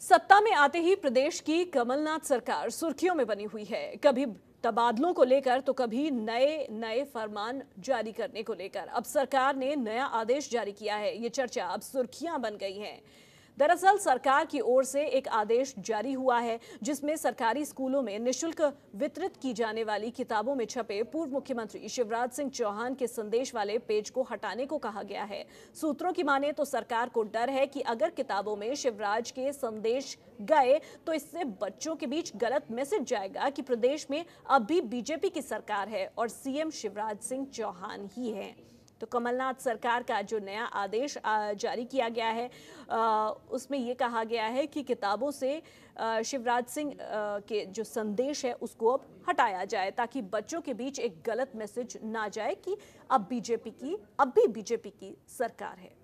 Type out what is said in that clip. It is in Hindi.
सत्ता में आते ही प्रदेश की कमलनाथ सरकार सुर्खियों में बनी हुई है कभी तबादलों को लेकर तो कभी नए नए फरमान जारी करने को लेकर अब सरकार ने नया आदेश जारी किया है ये चर्चा अब सुर्खियां बन गई हैं दरअसल सरकार की ओर से एक आदेश जारी हुआ है जिसमें सरकारी स्कूलों में निशुल्क वितरित की जाने वाली किताबों में छपे पूर्व मुख्यमंत्री शिवराज सिंह चौहान के संदेश वाले पेज को हटाने को कहा गया है सूत्रों की माने तो सरकार को डर है कि अगर किताबों में शिवराज के संदेश गए तो इससे बच्चों के बीच गलत मैसेज जाएगा कि प्रदेश में अब भी बीजेपी की सरकार है और सीएम शिवराज सिंह चौहान ही हैं तो कमलनाथ सरकार का जो नया आदेश जारी किया गया है उसमें ये कहा गया है कि किताबों से शिवराज सिंह के जो संदेश है उसको अब हटाया जाए ताकि बच्चों के बीच एक गलत मैसेज ना जाए कि अब बीजेपी की अब भी बीजेपी की सरकार है